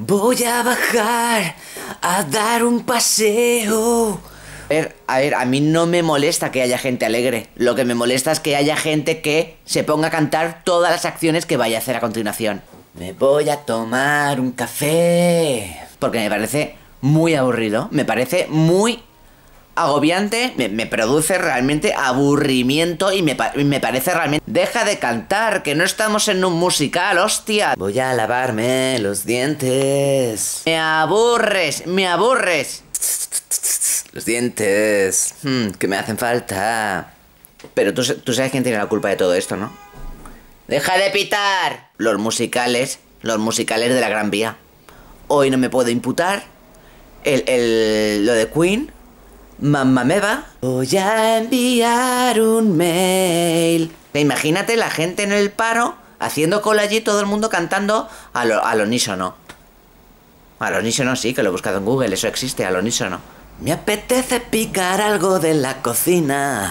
Voy a bajar a dar un paseo. A eh, ver, a ver, a mí no me molesta que haya gente alegre. Lo que me molesta es que haya gente que se ponga a cantar todas las acciones que vaya a hacer a continuación. Me voy a tomar un café. Porque me parece muy aburrido, me parece muy agobiante, me, produce realmente aburrimiento y me, parece realmente... Deja de cantar, que no estamos en un musical, hostia. Voy a lavarme los dientes. Me aburres, me aburres. Los dientes, hmm, que me hacen falta. Pero tú, sabes quién tiene la culpa de todo esto, ¿no? ¡Deja de pitar! Los musicales, los musicales de la Gran Vía. Hoy no me puedo imputar el, lo de Queen, Mamá me va. Voy a enviar un mail. Imagínate la gente en el paro haciendo cola allí, todo el mundo cantando A lo nísono. A lo unísono sí, que lo he buscado en Google, eso existe, lo unísono. Me apetece picar algo de la cocina.